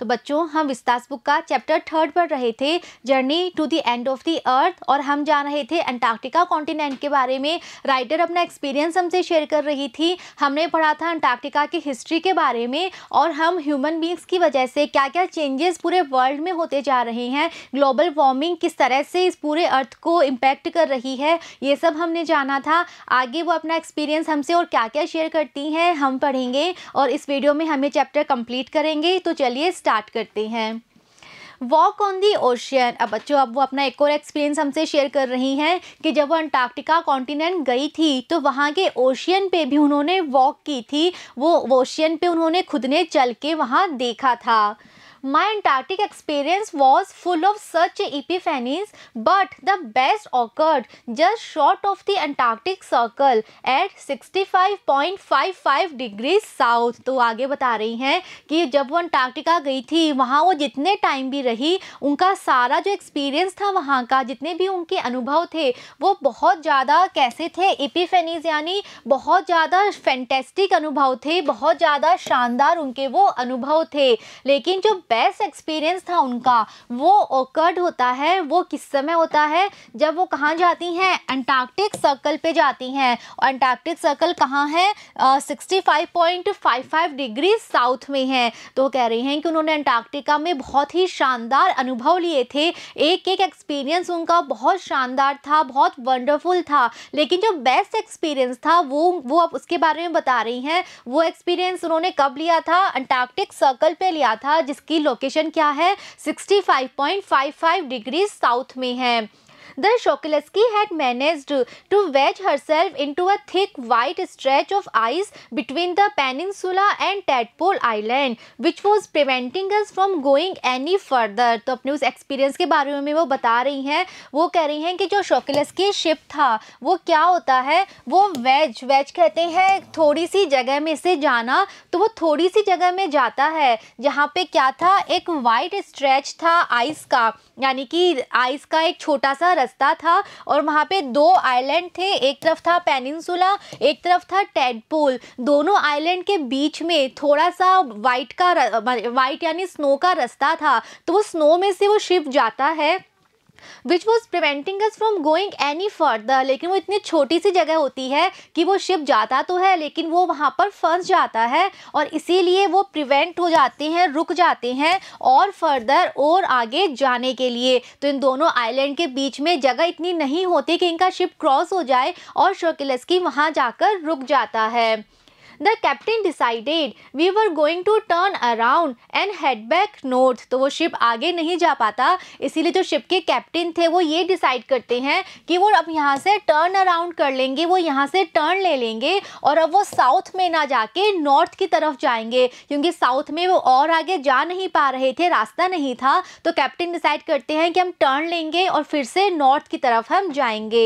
तो बच्चों हम विस्तास बुक का चैप्टर थर्ड पढ़ रहे थे journey to the end of the earth और हम जान रहे थे अंटार्कटिका कॉन्टिनेंट के बारे में राइटर अपना एक्सपीरियंस हमसे शेयर कर रही थी हमने पढ़ा था अंटार्कटिका की हिस्ट्री के बारे में और हम ह्यूमन बींग्स की वजह से क्या क्या चेंजेस पूरे वर्ल्ड में होते जा रहे हैं ग्लोबल वार्मिंग किस तरह से इस पूरे अर्थ को इम्पैक्ट कर रही है ये सब हमने जाना था आगे वो अपना एक्सपीरियंस हमसे और क्या क्या शेयर करती हैं हम पढ़ेंगे और इस वीडियो में हमें चैप्टर कम्प्लीट करेंगे तो चलिए स्टार्ट करते हैं वॉक ऑन दी ओशियन अब बच्चों अब वो अपना एक और एक्सपीरियंस हमसे शेयर कर रही हैं कि जब वो अंटार्कटिका कॉन्टिनेंट गई थी तो वहाँ के ओशियन पे भी उन्होंने वॉक की थी वो ओशियन पे उन्होंने खुद ने चल के वहाँ देखा था My Antarctic experience was full of such epiphanies, but the best occurred just short of the Antarctic circle at 65.55 degree south तो आगे बता रही हैं कि जब वो अंटार्कटिका गई थी वहाँ वो जितने टाइम भी रही उनका सारा जो एक्सपीरियंस था वहाँ का जितने भी उनके अनुभव थे वो बहुत ज़्यादा कैसे थे एपिफेनीज यानी बहुत ज़्यादा फैंटेस्टिक अनुभव थे बहुत ज़्यादा शानदार उनके वो अनुभव थे लेकिन जो बेस्ट एक्सपीरियंस था उनका वो ओकर्ड होता है वो किस समय होता है जब वो कहाँ जाती हैं अंटार्कटिक सर्कल पे जाती हैं और अंटार्कटिक सर्कल कहाँ है सिक्सटी डिग्री साउथ में है तो कह रही हैं कि उन्होंने अंटार्कटिका में बहुत ही शानदार अनुभव लिए थे एक एक एक्सपीरियंस उनका बहुत शानदार था बहुत वंडरफुल था लेकिन जो बेस्ट एक्सपीरियंस था वो वो अब उसके बारे में बता रही हैं वो एक्सपीरियंस उन्होंने कब लिया था अंटार्कटिक सर्कल पे लिया था जिसकी लोकेशन क्या है 65.55 डिग्री साउथ में है the Shokalskiy had managed to wedge herself into a thick white stretch of ice between the peninsula and Tadpole Island which was preventing us from going any further तो अपने उस experience के बारे में वो बता रही हैं वो कह रही हैं कि जो शोकिलस्की शिप था वो क्या होता है वो वेज वेज कहते हैं थोड़ी सी जगह में से जाना तो वो थोड़ी सी जगह में जाता है जहाँ पे क्या था एक वाइट स्ट्रेच था आइस का यानी कि आइस का एक छोटा सा सस्ता था और वहाँ पे दो आइलैंड थे एक तरफ था पेनिनसुला एक तरफ था टेडपोल दोनों आइलैंड के बीच में थोड़ा सा वाइट का वाइट यानी स्नो का रास्ता था तो वो स्नो में से वो शिफ्ट जाता है which was preventing us from going any further लेकिन वो इतनी छोटी सी जगह होती है कि वो शिप जाता तो है लेकिन वो वहाँ पर फंस जाता है और इसीलिए वो प्रिवेंट हो जाते हैं रुक जाते हैं और फर्दर और आगे जाने के लिए तो इन दोनों आइलैंड के बीच में जगह इतनी नहीं होती कि इनका शिप क्रॉस हो जाए और शोकिलस की वहाँ जाकर रुक जाता है the captain decided we were going to turn around and head back north तो वो शिप आगे नहीं जा पाता इसीलिए जो शिप के कैप्टन थे वो ये डिसाइड करते हैं कि वो अब यहाँ से टर्न अराउंड कर लेंगे वो यहाँ से टर्न ले लेंगे और अब वो साउथ में ना जाके नॉर्थ की तरफ जाएंगे क्योंकि साउथ में वो और आगे जा नहीं पा रहे थे रास्ता नहीं था तो कैप्टन डिसाइड करते हैं कि हम टर्न लेंगे और फिर से नॉर्थ की तरफ हम जाएंगे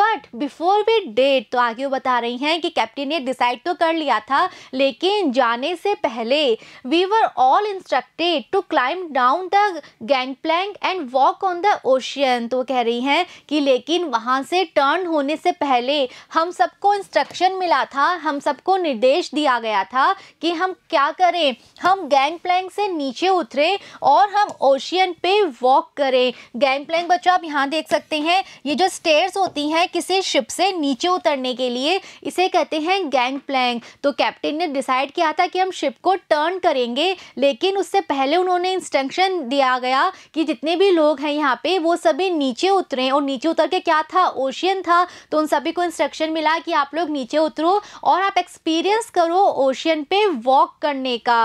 बट बिफोर वी डेट तो आगे वो बता रही हैं कि कैप्टन ने डिसाइड तो कर लिया किया था लेकिन जाने से पहले we were all instructed to climb down the gangplank and walk on the ocean तो कह रही हैं कि लेकिन वहाँ से टर्न होने से पहले हम सबको इंस्ट्रक्शन मिला था हम सबको निर्देश दिया गया था कि हम क्या करें हम गैंग प्लैंक से नीचे उतरे और हम ओशियन पे वॉक करें गैंग प्लैंक बच्चों आप यहाँ देख सकते हैं ये जो स्टेयर्स होती हैं किसी शिप से नीचे उतरने के लिए इसे कहते हैं गैंग प्लैंक तो कैप्टन ने डिसाइड किया था कि हम शिप को टर्न करेंगे लेकिन उससे पहले उन्होंने इंस्ट्रक्शन दिया गया कि जितने भी लोग हैं यहाँ पे वो सभी नीचे उतरे और नीचे उतर के क्या था ओशियन था तो उन सभी को इंस्ट्रक्शन मिला कि आप लोग नीचे उतरो और आप एक्सपीरियंस करो ओशियन पे वॉक करने का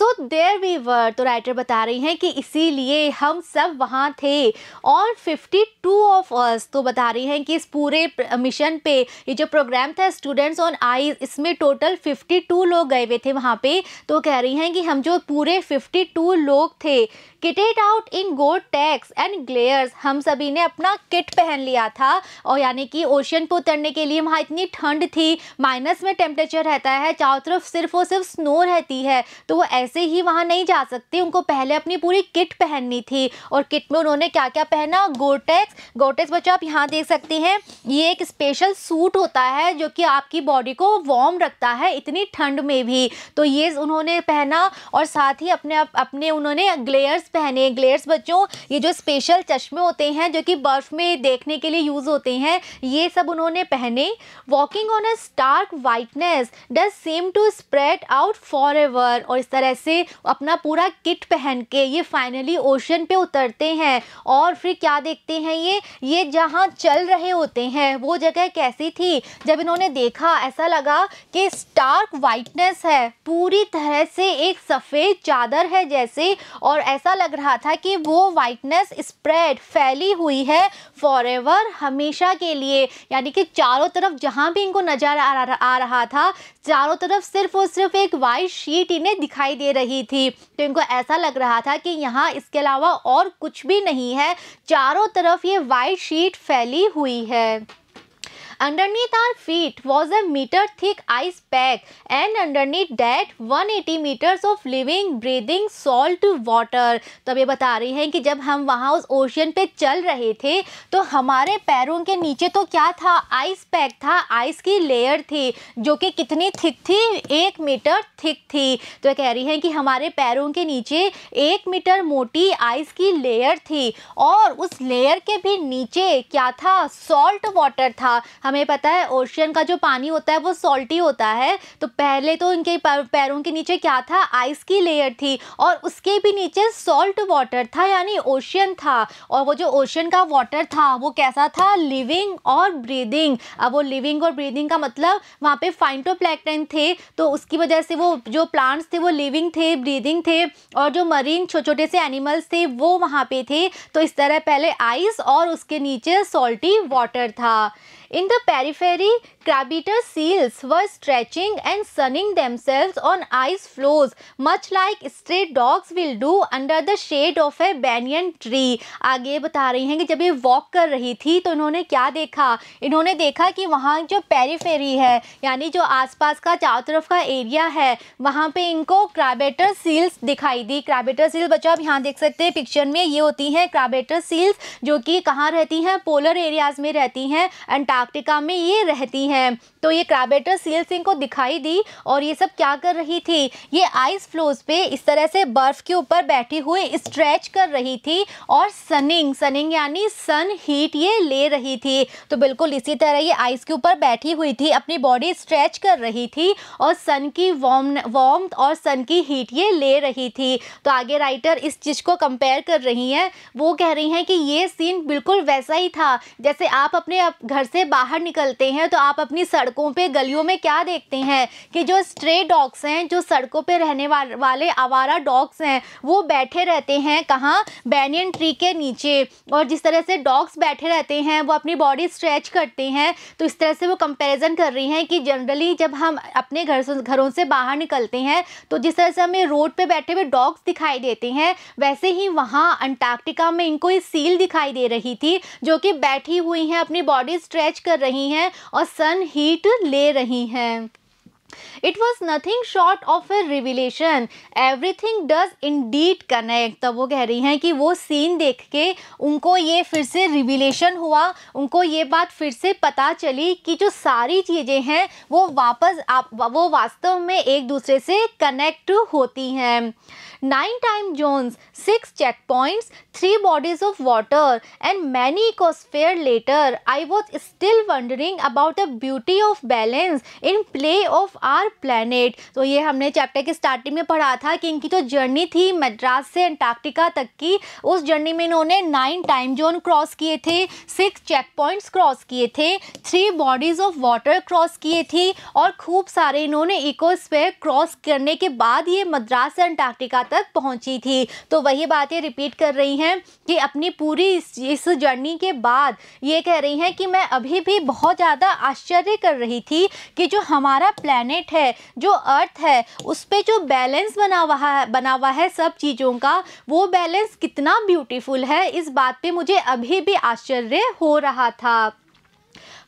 सो देर वी वर तो राइटर बता रही हैं कि इसीलिए हम सब वहाँ थे और 52 ऑफ अर्स तो बता रही हैं कि इस पूरे मिशन पे ये जो प्रोग्राम था स्टूडेंट्स ऑन आई इसमें टोटल 52 लोग गए हुए थे वहाँ पे तो कह रही हैं कि हम जो पूरे 52 लोग थे किटेड आउट इन गोड टैक्स एंड ग्लेयर्स हम सभी ने अपना किट पहन लिया था और यानी कि ओशन पर उतरने के लिए वहाँ इतनी ठंड थी माइनस में टेम्परेचर रहता है चारों तरफ सिर्फ और सिर्फ स्नो रहती है तो वो ऐसे ऐसे ही वहाँ नहीं जा सकती उनको पहले अपनी पूरी किट पहननी थी और किट में उन्होंने क्या क्या पहना गोटेक्स गोटेक्स बच्चों आप यहाँ देख सकते हैं ये एक स्पेशल सूट होता है जो कि आपकी बॉडी को वार्म रखता है इतनी ठंड में भी तो ये उन्होंने पहना और साथ ही अपने अपने उन्होंने ग्लेयर्स पहने ग्लेयर्स बच्चों ये जो स्पेशल चश्मे होते हैं जो कि बर्फ़ में देखने के लिए यूज़ होते हैं ये सब उन्होंने पहने walking on a stark whiteness does seem to spread out for और इस तरह कैसे अपना पूरा किट पहन के ये फाइनली ओशन पे उतरते हैं और फिर क्या देखते हैं ये ये जहाँ चल रहे होते हैं वो जगह कैसी थी जब इन्होंने देखा ऐसा लगा कि स्टार्क वाइटनेस है पूरी तरह से एक सफ़ेद चादर है जैसे और ऐसा लग रहा था कि वो वाइटनेस स्प्रेड फैली हुई है फॉर हमेशा के लिए यानी कि चारों तरफ जहाँ भी इनको नज़र आ रहा था चारों तरफ सिर्फ और सिर्फ एक वाइट शीट इन्हें दिखाई दे रही थी तो इनको ऐसा लग रहा था कि यहाँ इसके अलावा और कुछ भी नहीं है चारों तरफ ये वाइट शीट फैली हुई है Underneath our feet was a meter thick ice pack and underneath that 180 meters of living breathing salt water तो अब ये बता रही हैं कि जब हम वहाँ उस ओशियन पे चल रहे थे तो हमारे पैरों के नीचे तो क्या था आइस पैक था आइस की लेयर थी जो कि कितनी थिक थी एक मीटर थिक थी तो कह रही हैं कि हमारे पैरों के नीचे एक मीटर मोटी आइस की लेयर थी और उस लेयर के भी नीचे क्या था सॉल्ट वाटर था हमें पता है ओशियन का जो पानी होता है वो सॉल्टी होता है तो पहले तो इनके पैरों के नीचे क्या था आइस की लेयर थी और उसके भी नीचे सॉल्ट वाटर था यानी ओशियन था और वो जो ओशियन का वाटर था वो कैसा था लिविंग और ब्रीदिंग अब वो लिविंग और ब्रीदिंग का मतलब वहाँ पे फाइंटो थे तो उसकी वजह से वो जो प्लांट्स थे वो लिविंग थे ब्रीदिंग थे और जो मरीन छोटे छोटे से एनिमल्स थे वो वहाँ पे थे तो इस तरह पहले आइस और उसके नीचे सॉल्टी वाटर था in the periferia seals seals were stretching and sunning themselves on ice floes, much like stray dogs will do under the shade of a banyan tree. आगे बता रही हैं कि जब ये वॉक कर रही थी तो इन्होंने क्या देखा इन्होंने देखा कि वहाँ जो पेरीफेरी है यानी जो आसपास का चारों तरफ का एरिया है वहाँ पे इनको क्राबेटर सील्स दिखाई दी क्राबेटर सील बच्चों आप यहाँ देख सकते हैं पिक्चर में ये होती हैं क्राबेटर सील्स जो कि कहाँ रहती हैं पोलर एरियाज़ में रहती हैं अंटार्कटिका में ये रहती हैं तो ये क्राबेटर सील सिंह को दिखाई दी और ये सब क्या कर रही थी ये आइस फ्लोज पे इस तरह से बर्फ़ के ऊपर बैठी हुई स्ट्रेच कर रही थी और सनिंग सनिंग यानी सन हीट ये ले रही थी तो बिल्कुल इसी तरह ये आइस के ऊपर बैठी हुई थी अपनी बॉडी स्ट्रेच कर रही थी और सन की वार्म वार्म और सन की हीट ये ले रही थी तो आगे राइटर इस चीज़ को कंपेयर कर रही हैं वो कह रही हैं कि ये सीन बिल्कुल वैसा ही था जैसे आप अपने घर से बाहर निकलते हैं तो आप अपनी सड़कों पे गलियों में क्या देखते हैं कि जो स्ट्रे डॉग्स हैं जो सड़कों पे रहने वाले आवारा डॉग्स हैं वो बैठे रहते हैं कहाँ बैनियन ट्री के नीचे और जिस तरह से डॉग्स बैठे रहते हैं वो अपनी बॉडी स्ट्रेच करते हैं तो इस तरह से वो कंपेरिजन कर रही हैं कि जनरली जब हम अपने घर से घरों से बाहर निकलते हैं तो जिस तरह से हमें रोड पर बैठे हुए डॉग्स दिखाई देते हैं वैसे ही वहाँ अंटार्क्टिका में इनको एक सील दिखाई दे रही थी जो कि बैठी हुई हैं अपनी बॉडी स्ट्रेच कर रही हैं और सन सन हीट ले रही हैं It was nothing short of a revelation. Everything does indeed connect. तब वो कह रही हैं कि वो सीन देख के उनको ये फिर से रिविलेशन हुआ उनको ये बात फिर से पता चली कि जो सारी चीज़ें हैं वो वापस आप वो वास्तव में एक दूसरे से कनेक्ट होती हैं nine time zones six check points three bodies of water and many ecosphere later I was still wondering about the beauty of balance in play of our planet तो ये हमने चैप्टर के स्टार्टिंग में पढ़ा था कि इनकी जो जर्नी थी मद्रास से अंटार्कटिका तक की उस जर्नी में इन्होंने नाइन टाइम जोन क्रॉस किए थे सिक्स चेक पॉइंट्स क्रॉस किए थे three bodies of water cross किए थी और खूब सारे इन्होंने इको क्रॉस करने के बाद ये मद्रास से अंटार्कटिका तक पहुँची थी तो वही बात ये रिपीट कर रही हैं कि अपनी पूरी इस, इस जर्नी के बाद ये कह रही हैं कि मैं अभी भी बहुत ज़्यादा आश्चर्य कर रही थी कि जो हमारा प्लान प्लैनेट है जो अर्थ है उस पर जो बैलेंस बना हुआ है बना हुआ है सब चीज़ों का वो बैलेंस कितना ब्यूटीफुल है इस बात पे मुझे अभी भी आश्चर्य हो रहा था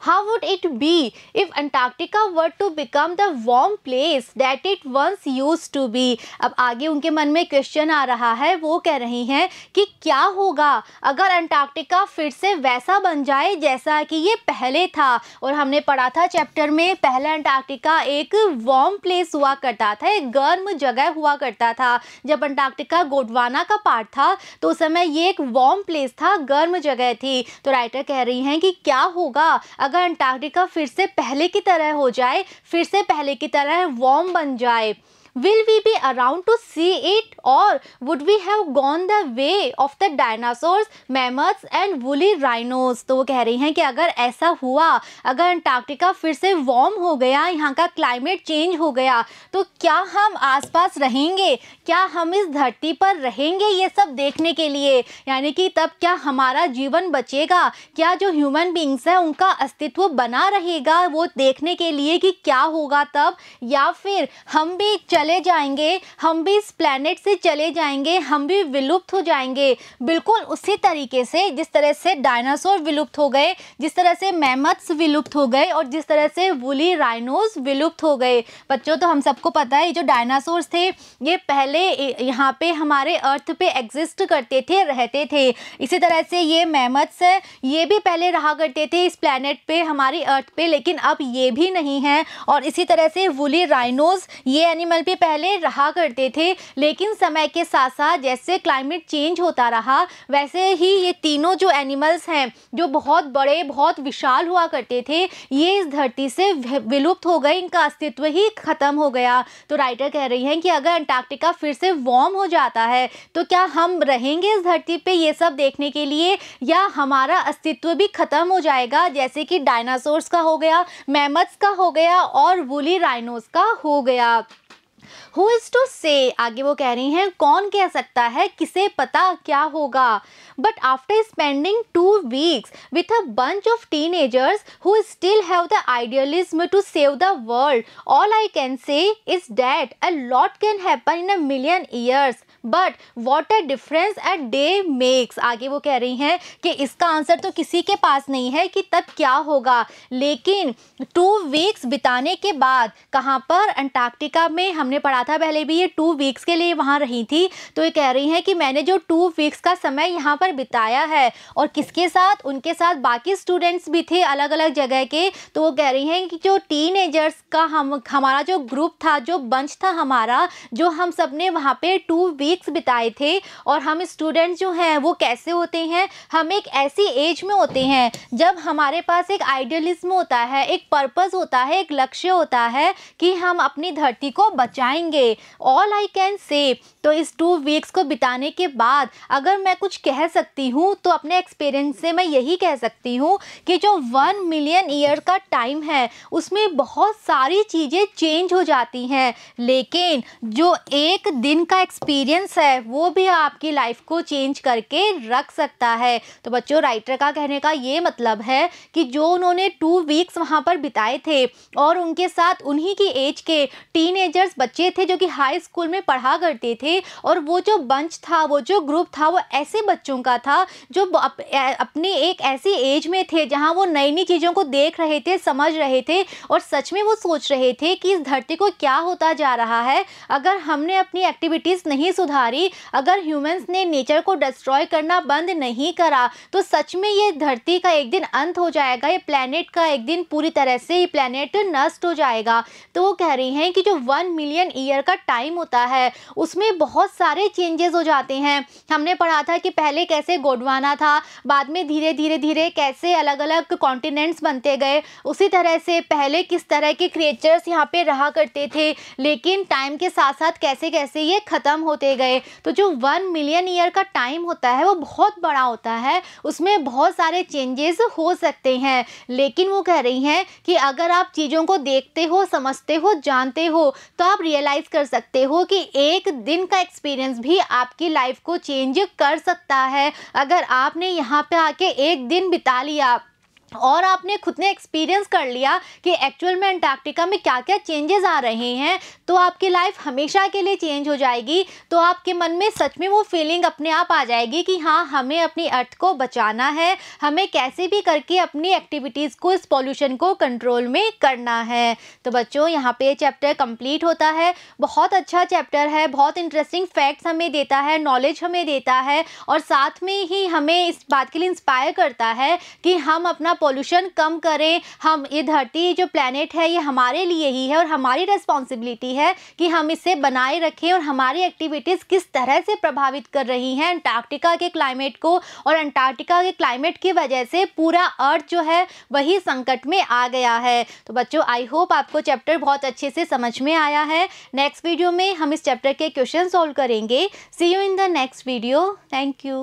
how would it be if Antarctica were to become the warm place that it once used to be अब आगे उनके मन में क्वेश्चन आ रहा है वो कह रही हैं कि क्या होगा अगर अंटार्क्टिका फिर से वैसा बन जाए जैसा कि ये पहले था और हमने पढ़ा था चैप्टर में पहले अंटार्कटिका एक वार्म प्लेस हुआ करता था एक गर्म जगह हुआ करता था जब अंटार्क्टिका गोडवाना का पार्ट था तो उस समय ये एक वार्म प्लेस था गर्म जगह थी तो राइटर कह रही हैं कि क्या होगा अगर अंटार्कटिका फिर से पहले की तरह हो जाए फिर से पहले की तरह वार्म बन जाए will we be around to see it or would we have gone the way of the dinosaurs mammoths and woolly rhinos तो वो कह रही हैं कि अगर ऐसा हुआ अगर अंटार्कटिका फिर से वार्म हो गया यहाँ का क्लाइमेट चेंज हो गया तो क्या हम आसपास रहेंगे क्या हम इस धरती पर रहेंगे ये सब देखने के लिए यानी कि तब क्या हमारा जीवन बचेगा क्या जो ह्यूमन बींग्स है उनका अस्तित्व बना रहेगा वो देखने के लिए कि क्या होगा तब या फिर हम भी चल चले जाएंगे हम भी इस प्लानट से चले जाएंगे हम भी विलुप्त हो जाएंगे बिल्कुल उसी तरीके से जिस तरह से डायनासोर विलुप्त हो गए जिस तरह से मैमथ्स विलुप्त हो गए और जिस तरह से वुली राइनोस विलुप्त हो गए बच्चों तो हम सबको पता है जो डायनासोर्स थे ये पहले यहाँ पे हमारे अर्थ पे एग्जिस्ट करते थे रहते थे इसी तरह से ये मैमथ्स ये भी पहले रहा करते थे इस प्लानट पे हमारी अर्थ पे लेकिन अब ये भी नहीं है और इसी तरह से वुली राइनोज ये एनिमल के पहले रहा करते थे लेकिन समय के साथ साथ जैसे क्लाइमेट चेंज होता रहा वैसे ही ये तीनों जो एनिमल्स हैं जो बहुत बड़े बहुत विशाल हुआ करते थे ये इस धरती से विलुप्त हो गए इनका अस्तित्व ही ख़त्म हो गया तो राइटर कह रही हैं कि अगर अंटार्कटिका फिर से वार्म हो जाता है तो क्या हम रहेंगे इस धरती पे ये सब देखने के लिए या हमारा अस्तित्व भी ख़त्म हो जाएगा जैसे कि डायनासोर्स का हो गया मैमथ्स का हो गया और वुली राइनोस का हो गया हु इज़ टू से आगे वो कह रही हैं कौन कह सकता है किसे पता क्या होगा but after spending two weeks with a bunch of teenagers who still have the idealism to save the world all I can say is that a lot can happen in a million years but what a difference a day makes आगे वो कह रही हैं कि इसका answer तो किसी के पास नहीं है कि तब क्या होगा लेकिन टू वीक्स बिताने के बाद कहाँ पर अंटार्कटिका में हमने पढ़ा था पहले भी ये टू वीक्स के लिए वहाँ रही थी तो ये कह रही हैं कि मैंने जो टू वीक्स का समय यहाँ पर बिताया है और किसके साथ उनके साथ बाकी स्टूडेंट्स भी थे अलग अलग जगह के तो वो कह रही हैं कि जो टीन का हम हमारा जो ग्रुप था जो बंच था हमारा जो हम सब ने वहाँ पर टू वीक वीक्स बिताए थे और हम स्टूडेंट्स जो हैं वो कैसे होते हैं हम एक ऐसी एज में होते हैं जब हमारे पास एक आइडियलिज्म होता है एक पर्पज़ होता है एक लक्ष्य होता है कि हम अपनी धरती को बचाएंगे ऑल आई कैन से तो इस टू वीक्स को बिताने के बाद अगर मैं कुछ कह सकती हूँ तो अपने एक्सपीरियंस से मैं यही कह सकती हूँ कि जो वन मिलियन ईयर का टाइम है उसमें बहुत सारी चीज़ें चेंज हो जाती हैं लेकिन जो एक दिन का एक्सपीरियंस सेंस है वो भी आपकी लाइफ को चेंज करके रख सकता है तो बच्चों राइटर का कहने का ये मतलब है कि जो उन्होंने टू वीक्स वहाँ पर बिताए थे और उनके साथ उन्हीं की एज के टीन बच्चे थे जो कि हाई स्कूल में पढ़ा करते थे और वो जो बंच था वो जो ग्रुप था वो ऐसे बच्चों का था जो अप, अपने एक ऐसी एज में थे जहाँ वो नई नई चीज़ों को देख रहे थे समझ रहे थे और सच में वो सोच रहे थे कि इस धरती को क्या होता जा रहा है अगर हमने अपनी एक्टिविटीज़ नहीं सुधार सुधारी अगर ह्यूमंस ने नेचर को डिस्ट्रॉय करना बंद नहीं करा तो सच में ये धरती का एक दिन अंत हो जाएगा ये प्लानट का एक दिन पूरी तरह से ये प्लानट नष्ट हो जाएगा तो वो कह रही हैं कि जो वन मिलियन ईयर का टाइम होता है उसमें बहुत सारे चेंजेस हो जाते हैं हमने पढ़ा था कि पहले कैसे गोडवाना था बाद में धीरे धीरे धीरे कैसे अलग अलग कॉन्टिनेंट्स बनते गए उसी तरह से पहले किस तरह के क्रिएचर्स यहाँ पे रहा करते थे लेकिन टाइम के साथ साथ कैसे कैसे ये ख़त्म होते गए गए तो जो वन मिलियन ईयर का टाइम होता है वो बहुत बड़ा होता है उसमें बहुत सारे चेंजेस हो सकते हैं लेकिन वो कह रही हैं कि अगर आप चीज़ों को देखते हो समझते हो जानते हो तो आप रियलाइज़ कर सकते हो कि एक दिन का एक्सपीरियंस भी आपकी लाइफ को चेंज कर सकता है अगर आपने यहाँ पे आके एक दिन बिता लिया और आपने खुद ने एक्सपीरियंस कर लिया कि एक्चुअल में अंटार्कटिका में क्या क्या चेंजेस आ रहे हैं तो आपकी लाइफ हमेशा के लिए चेंज हो जाएगी तो आपके मन में सच में वो फीलिंग अपने आप आ जाएगी कि हाँ हमें अपनी अर्थ को बचाना है हमें कैसे भी करके अपनी एक्टिविटीज़ को इस पॉल्यूशन को कंट्रोल में करना है तो बच्चों यहाँ पर चैप्टर कम्प्लीट होता है बहुत अच्छा चैप्टर है बहुत इंटरेस्टिंग फैक्ट्स हमें देता है नॉलेज हमें देता है और साथ में ही हमें इस बात के लिए इंस्पायर करता है कि हम अपना पोल्यूशन कम करें हम ये धरती जो प्लानट है ये हमारे लिए ही है और हमारी रिस्पॉन्सिबिलिटी है कि हम इसे बनाए रखें और हमारी एक्टिविटीज़ किस तरह से प्रभावित कर रही हैं अंटार्क्टिका के क्लाइमेट को और अंटार्क्टिका के क्लाइमेट की वजह से पूरा अर्थ जो है वही संकट में आ गया है तो बच्चों आई होप आपको चैप्टर बहुत अच्छे से समझ में आया है नेक्स्ट वीडियो में हम इस चैप्टर के क्वेश्चन सॉल्व करेंगे see you in the next video thank you